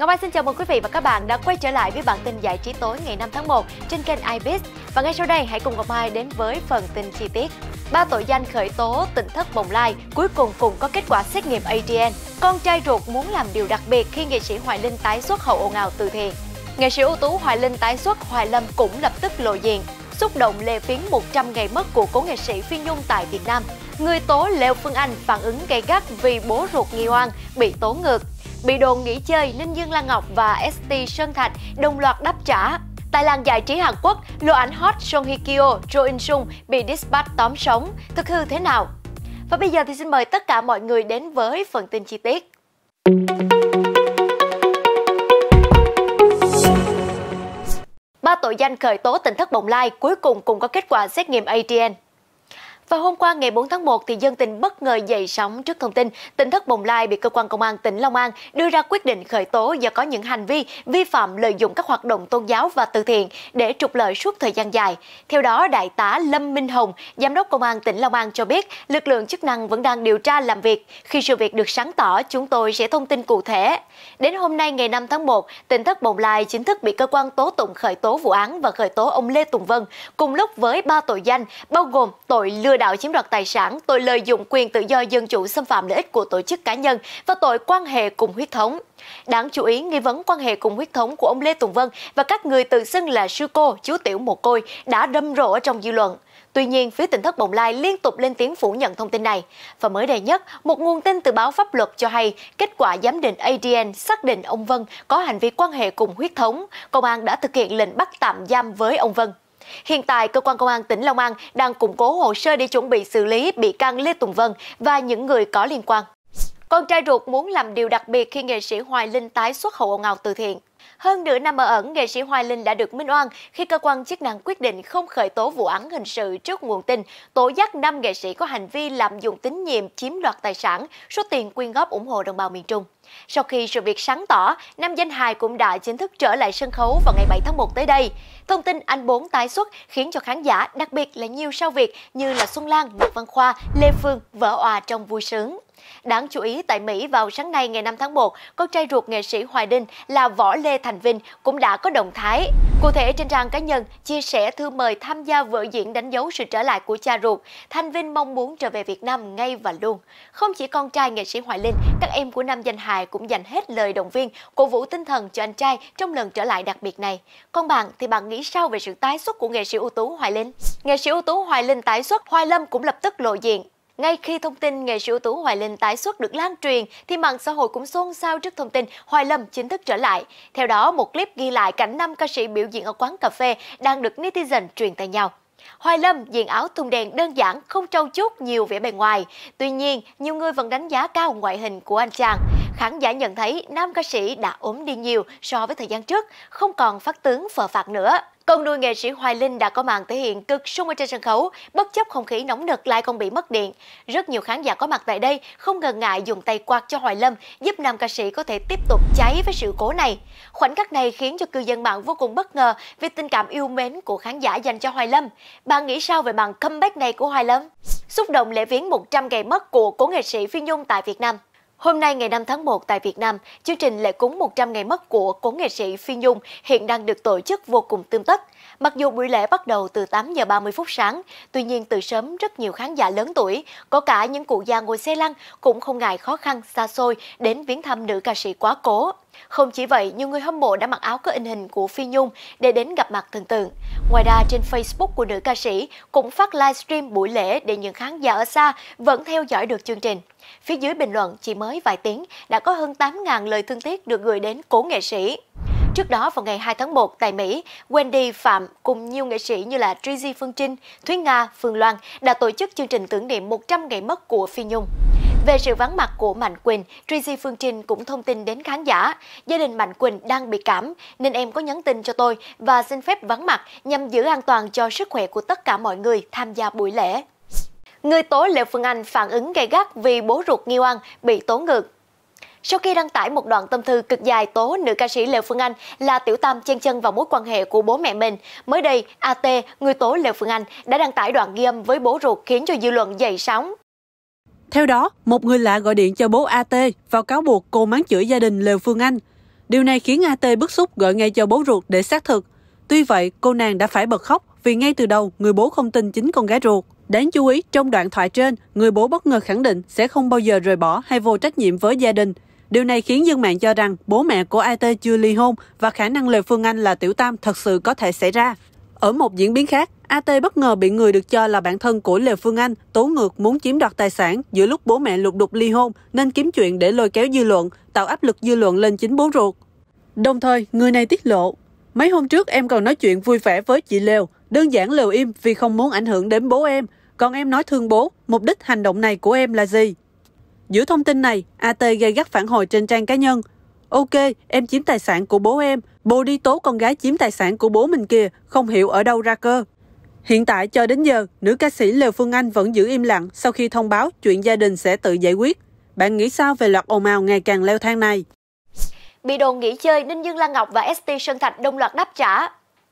Ngọc Mai xin chào mừng quý vị và các bạn đã quay trở lại với bản tin giải trí tối ngày 5 tháng 1 trên kênh iBiz. Và ngay sau đây hãy cùng Ngọc Mai đến với phần tin chi tiết. Ba tội danh khởi tố tỉnh thất Bồng Lai cuối cùng cũng có kết quả xét nghiệm ADN. Con trai ruột muốn làm điều đặc biệt khi nghệ sĩ Hoài Linh tái xuất hậu ồn ào từ thiện. Nghệ sĩ ưu tú Hoài Linh tái xuất Hoài Lâm cũng lập tức lộ diện. Xúc động lê phiến 100 ngày mất của cố nghệ sĩ Phi Nhung tại Việt Nam. Người tố Lê Phương Anh phản ứng gay gắt vì bố ruột nghi oan bị tố ngược bị đồn nghỉ chơi Ninh Dương Lan Ngọc và ST Sơn Thạch đồng loạt đáp trả. Tại làng giải trí Hàn Quốc, lô ảnh hot Song Hye Kyo, Jo In Sung bị dispatch tóm sống. Thực hư thế nào? Và bây giờ thì xin mời tất cả mọi người đến với phần tin chi tiết. Ba tội danh khởi tố tỉnh thất Bồng Lai cuối cùng cũng có kết quả xét nghiệm ADN. Và hôm qua ngày 4 tháng 1 thì dân tình bất ngờ dậy sóng trước thông tin tỉnh thất Bồng Lai bị cơ quan công an tỉnh Long An đưa ra quyết định khởi tố do có những hành vi vi phạm lợi dụng các hoạt động tôn giáo và từ thiện để trục lợi suốt thời gian dài. Theo đó, đại tá Lâm Minh Hồng, giám đốc công an tỉnh Long An cho biết, lực lượng chức năng vẫn đang điều tra làm việc. Khi sự việc được sáng tỏ, chúng tôi sẽ thông tin cụ thể. Đến hôm nay ngày 5 tháng 1, tỉnh thất Bồng Lai chính thức bị cơ quan tố tụng khởi tố vụ án và khởi tố ông Lê Tùng Vân cùng lúc với ba tội danh bao gồm tội lừa đạo chiếm đoạt tài sản, tội lợi dụng quyền tự do dân chủ xâm phạm lợi ích của tổ chức cá nhân và tội quan hệ cùng huyết thống. Đáng chú ý, nghi vấn quan hệ cùng huyết thống của ông Lê Tùng Vân và các người tự xưng là sư cô, chú tiểu mồ côi đã râm rộ trong dư luận. Tuy nhiên, phía tỉnh thất Bồng Lai liên tục lên tiếng phủ nhận thông tin này. Và mới đây nhất, một nguồn tin từ báo pháp luật cho hay kết quả giám định ADN xác định ông Vân có hành vi quan hệ cùng huyết thống. Công an đã thực hiện lệnh bắt tạm giam với ông Vân. Hiện tại, cơ quan công an tỉnh Long An đang củng cố hồ sơ để chuẩn bị xử lý bị can Lê Tùng Vân và những người có liên quan. Con trai ruột muốn làm điều đặc biệt khi nghệ sĩ Hoài Linh tái xuất hậu ồn ào từ thiện. Hơn nửa năm ở ẩn, nghệ sĩ Hoài Linh đã được minh oan khi cơ quan chức năng quyết định không khởi tố vụ án hình sự trước nguồn tin tố giác 5 nghệ sĩ có hành vi lạm dụng tín nhiệm chiếm đoạt tài sản, số tiền quyên góp ủng hộ đồng bào miền Trung. Sau khi sự việc sáng tỏ, nam danh hài cũng đã chính thức trở lại sân khấu vào ngày 7 tháng 1 tới đây. Thông tin anh bốn tái xuất khiến cho khán giả, đặc biệt là nhiều sao Việt như là Xuân Lan, Mạc Văn Khoa, Lê Phương vỡ òa trong vui sướng. Đáng chú ý, tại Mỹ vào sáng nay ngày 5 tháng 1, con trai ruột nghệ sĩ Hoài Đinh là Võ Lê Thành Vinh cũng đã có động thái. Cụ thể trên trang cá nhân, chia sẻ thư mời tham gia vở diễn đánh dấu sự trở lại của cha ruột. Thành Vinh mong muốn trở về Việt Nam ngay và luôn. Không chỉ con trai nghệ sĩ Hoài Linh, các em của nam danh hài cũng dành hết lời động viên, cổ vũ tinh thần cho anh trai trong lần trở lại đặc biệt này. Còn bạn thì bạn nghĩ sao về sự tái xuất của nghệ sĩ ưu tú Hoài Linh? Nghệ sĩ ưu tú Hoài Linh tái xuất, Hoài Lâm cũng lập tức lộ diện. Ngay khi thông tin nghệ sĩ ưu tú Hoài Linh tái xuất được lan truyền, thì mạng xã hội cũng xôn xao trước thông tin Hoài Lâm chính thức trở lại. Theo đó, một clip ghi lại cảnh năm ca sĩ biểu diễn ở quán cà phê đang được netizen truyền tay nhau. Hoài Lâm diện áo thun đen đơn giản, không trau chuốt nhiều vẻ bề ngoài. Tuy nhiên, nhiều người vẫn đánh giá cao ngoại hình của anh chàng. Khán giả nhận thấy nam ca sĩ đã ốm đi nhiều so với thời gian trước, không còn phát tướng phờ phạt nữa. Con nuôi nghệ sĩ Hoài Linh đã có màn thể hiện cực sung ở trên sân khấu, bất chấp không khí nóng nực lại không bị mất điện. Rất nhiều khán giả có mặt tại đây không ngần ngại dùng tay quạt cho Hoài Lâm, giúp nam ca sĩ có thể tiếp tục cháy với sự cố này. Khoảnh khắc này khiến cho cư dân mạng vô cùng bất ngờ vì tình cảm yêu mến của khán giả dành cho Hoài Lâm. Bạn nghĩ sao về màn comeback này của Hoài Lâm? Xúc động lễ viếng 100 ngày mất của cố nghệ sĩ Phi Nhung tại Việt Nam. Hôm nay ngày 5 tháng 1 tại Việt Nam, chương trình lễ cúng 100 ngày mất của cố nghệ sĩ Phi Nhung hiện đang được tổ chức vô cùng tươm tất. Mặc dù buổi lễ bắt đầu từ 8 giờ 30 phút sáng, tuy nhiên từ sớm rất nhiều khán giả lớn tuổi, có cả những cụ già ngồi xe lăn cũng không ngại khó khăn xa xôi đến viếng thăm nữ ca sĩ quá cố. Không chỉ vậy, nhiều người hâm mộ đã mặc áo có in hình của Phi Nhung để đến gặp mặt thần tượng. Ngoài ra, trên Facebook của nữ ca sĩ cũng phát livestream buổi lễ để những khán giả ở xa vẫn theo dõi được chương trình. Phía dưới bình luận chỉ mới vài tiếng đã có hơn 8.000 lời thương tiếc được gửi đến cố nghệ sĩ. Trước đó vào ngày 2 tháng 1 tại Mỹ, Wendy Phạm cùng nhiều nghệ sĩ như là Trizy Phương Trinh, Thúy Nga, Phương Loan đã tổ chức chương trình tưởng niệm 100 ngày mất của Phi Nhung. Về sự vắng mặt của Mạnh Quỳnh, Tracy Phương Trinh cũng thông tin đến khán giả. Gia đình Mạnh Quỳnh đang bị cảm nên em có nhắn tin cho tôi và xin phép vắng mặt nhằm giữ an toàn cho sức khỏe của tất cả mọi người tham gia buổi lễ. Người tố Lê Phương Anh phản ứng gay gắt vì bố ruột nghi Ăn bị tố ngược. Sau khi đăng tải một đoạn tâm thư cực dài tố nữ ca sĩ Lê Phương Anh là tiểu tam chen chân vào mối quan hệ của bố mẹ mình, mới đây AT, người tố Lê Phương Anh, đã đăng tải đoạn ghi âm với bố ruột khiến cho dư luận dậy sóng. Theo đó, một người lạ gọi điện cho bố AT và cáo buộc cô mắng chửi gia đình Lều Phương Anh. Điều này khiến AT bức xúc gọi ngay cho bố ruột để xác thực. Tuy vậy, cô nàng đã phải bật khóc vì ngay từ đầu người bố không tin chính con gái ruột. Đáng chú ý, trong đoạn thoại trên, người bố bất ngờ khẳng định sẽ không bao giờ rời bỏ hay vô trách nhiệm với gia đình. Điều này khiến dân mạng cho rằng bố mẹ của AT chưa ly hôn và khả năng Lê Phương Anh là tiểu tam thật sự có thể xảy ra. Ở một diễn biến khác, AT bất ngờ bị người được cho là bạn thân của Lê Phương Anh tố ngược muốn chiếm đoạt tài sản giữa lúc bố mẹ lục đục ly hôn nên kiếm chuyện để lôi kéo dư luận, tạo áp lực dư luận lên chính bố ruột. Đồng thời, người này tiết lộ, mấy hôm trước em còn nói chuyện vui vẻ với chị Lều, đơn giản Lều im vì không muốn ảnh hưởng đến bố em, còn em nói thương bố, mục đích hành động này của em là gì? Giữa thông tin này, AT gây gắt phản hồi trên trang cá nhân. Ok, em chiếm tài sản của bố em, bố đi tố con gái chiếm tài sản của bố mình kìa, không hiểu ở đâu ra cơ. Hiện tại cho đến giờ, nữ ca sĩ Lê Phương Anh vẫn giữ im lặng sau khi thông báo chuyện gia đình sẽ tự giải quyết. Bạn nghĩ sao về loạt ồn ào ngày càng leo thang này? Bị đồn nghỉ chơi, Ninh Dương Lan Ngọc và ST Sơn Thạch đồng loạt đáp trả.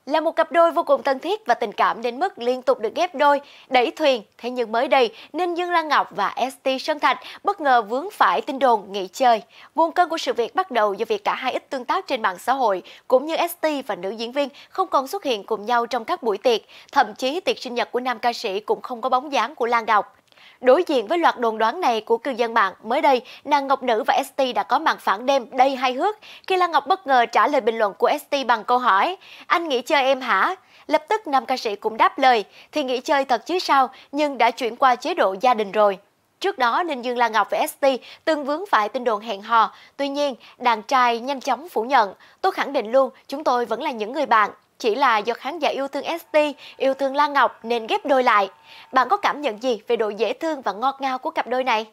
Là một cặp đôi vô cùng thân thiết và tình cảm đến mức liên tục được ghép đôi, đẩy thuyền, thế nhưng mới đây, Ninh Dương Lan Ngọc và ST Sơn Thạch bất ngờ vướng phải tin đồn nghỉ chơi. Nguồn cơn của sự việc bắt đầu do việc cả hai ít tương tác trên mạng xã hội, cũng như ST và nữ diễn viên không còn xuất hiện cùng nhau trong các buổi tiệc, thậm chí tiệc sinh nhật của nam ca sĩ cũng không có bóng dáng của Lan Ngọc. Đối diện với loạt đồn đoán này của cư dân mạng, mới đây, nàng Ngọc Nữ và ST đã có màn phản đêm đầy hay hước khi Lan Ngọc bất ngờ trả lời bình luận của ST bằng câu hỏi Anh nghĩ chơi em hả? Lập tức nam ca sĩ cũng đáp lời, thì nghĩ chơi thật chứ sao, nhưng đã chuyển qua chế độ gia đình rồi. Trước đó, Ninh Dương Lan Ngọc và ST từng vướng phải tin đồn hẹn hò. Tuy nhiên, đàn trai nhanh chóng phủ nhận. Tôi khẳng định luôn, chúng tôi vẫn là những người bạn, chỉ là do khán giả yêu thương ST, yêu thương Lan Ngọc nên ghép đôi lại. Bạn có cảm nhận gì về độ dễ thương và ngọt ngào của cặp đôi này?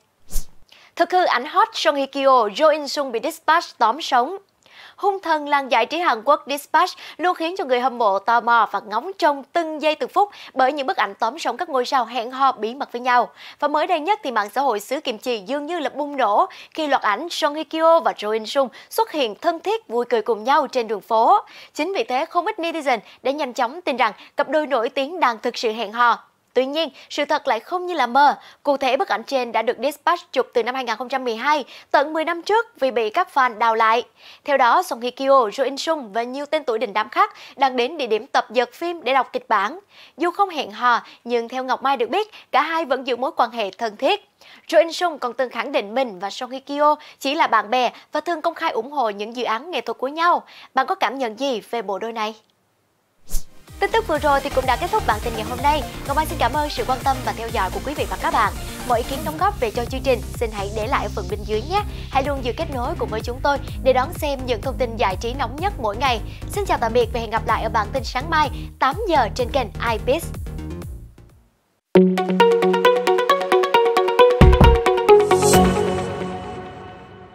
Thực hư ảnh hot Song Hye Kyo, Jo In Sung bị Dispatch tóm sống hung thần làng giải trí Hàn Quốc Dispatch luôn khiến cho người hâm mộ tò mò và ngóng trông từng giây từng phút bởi những bức ảnh tóm sống các ngôi sao hẹn hò bí mật với nhau. Và mới đây nhất thì mạng xã hội xứ Kim Chi dường như là bùng nổ khi loạt ảnh Son Hye Kyo và Jo In Sung xuất hiện thân thiết vui cười cùng nhau trên đường phố. Chính vì thế không ít netizen đã nhanh chóng tin rằng cặp đôi nổi tiếng đang thực sự hẹn hò. Tuy nhiên, sự thật lại không như là mơ. Cụ thể, bức ảnh trên đã được Dispatch chụp từ năm 2012, tận 10 năm trước vì bị các fan đào lại. Theo đó, Song Hye Kyo, Jo In Sung và nhiều tên tuổi đình đám khác đang đến địa điểm tập dượt phim để đọc kịch bản. Dù không hẹn hò, nhưng theo Ngọc Mai được biết, cả hai vẫn giữ mối quan hệ thân thiết. Jo In Sung còn từng khẳng định mình và Song Hye Kyo chỉ là bạn bè và thường công khai ủng hộ những dự án nghệ thuật của nhau. Bạn có cảm nhận gì về bộ đôi này? Tin tức vừa rồi thì cũng đã kết thúc bản tin ngày hôm nay. Ngọc Mai xin cảm ơn sự quan tâm và theo dõi của quý vị và các bạn. Mọi ý kiến đóng góp về cho chương trình xin hãy để lại ở phần bên dưới nhé. Hãy luôn giữ kết nối cùng với chúng tôi để đón xem những thông tin giải trí nóng nhất mỗi ngày. Xin chào tạm biệt và hẹn gặp lại ở bản tin sáng mai 8 giờ trên kênh iBiz.